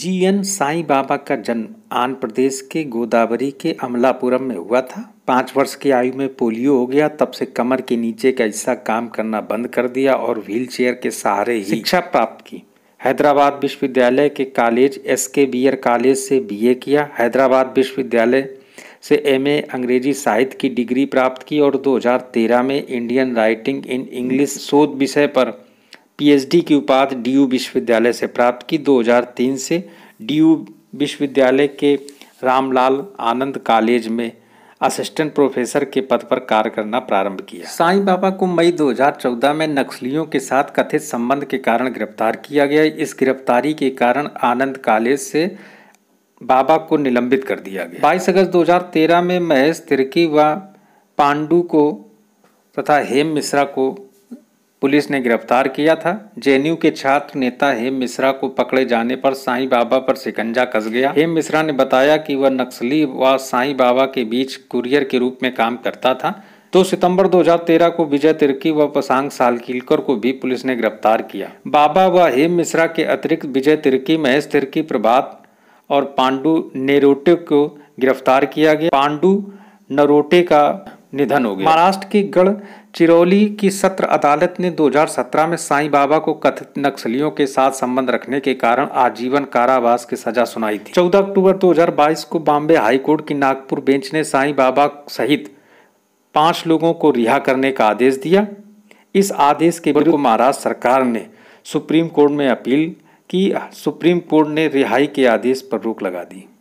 G N Sai बाबा का जन्म आंध्र प्रदेश के गोदावरी के अमलापुरम में हुआ था पाँच वर्ष की आयु में पोलियो हो गया तब से कमर के नीचे का हिस्सा काम करना बंद कर दिया और व्हील चेयर के सहारे ही शिक्षा प्राप्त की हैदराबाद विश्वविद्यालय के college S K B R college से बीए किया हैदराबाद विश्वविद्यालय से एमए अंग्रेजी साहित्य की डिग्री प्राप्त की और 2013 में इंडियन राइटिंग इन इंग्लिश शोध विषय पर पीएचडी की उपाधि डीयू विश्वविद्यालय से प्राप्त की 2003 से डीयू विश्वविद्यालय के रामलाल आनंद कॉलेज में असिस्टेंट प्रोफेसर के पद पर कार्य करना प्रारंभ किया साईं बाबा को मई 2014 में नक्सलियों के साथ कथित संबंध के कारण गिरफ्तार किया गया इस गिरफ्तारी के कारण आनंद कॉलेज से बाबा को निलंबित कर दिया गया बाईस अगस्त 2013 में महेश तिरकी व पांडू को तथा हेम मिश्रा को पुलिस ने गिरफ्तार किया था जेएनयू के छात्र नेता हेम मिश्रा को पकड़े जाने पर साईं बाबा पर शिकंजा कस गया हेम मिश्रा ने बताया कि वह नक्सली व साईं बाबा के बीच कुरियर के रूप में काम करता था दो तो सितंबर 2013 को विजय तिर्की व पसांग सालकिलकर को भी पुलिस ने गिरफ्तार किया बाबा व हेम मिश्रा के अतिरिक्त विजय तिर्की महेश तिर्की प्रभात और पांडु नेरोटे को गिरफ्तार किया गया पांडु नरोटे का निधन हो गया महाराष्ट्र की गढ़ चिरौली की सत्र अदालत ने 2017 में साईं बाबा को कथित नक्सलियों के साथ संबंध रखने के कारण आजीवन कारावास की सजा सुनाई थी 14 अक्टूबर 2022 को बॉम्बे हाईकोर्ट की नागपुर बेंच ने साईं बाबा सहित पांच लोगों को रिहा करने का आदेश दिया इस आदेश के विरुद्ध महाराष्ट्र सरकार ने सुप्रीम कोर्ट में अपील की सुप्रीम कोर्ट ने रिहाई के आदेश पर रोक लगा दी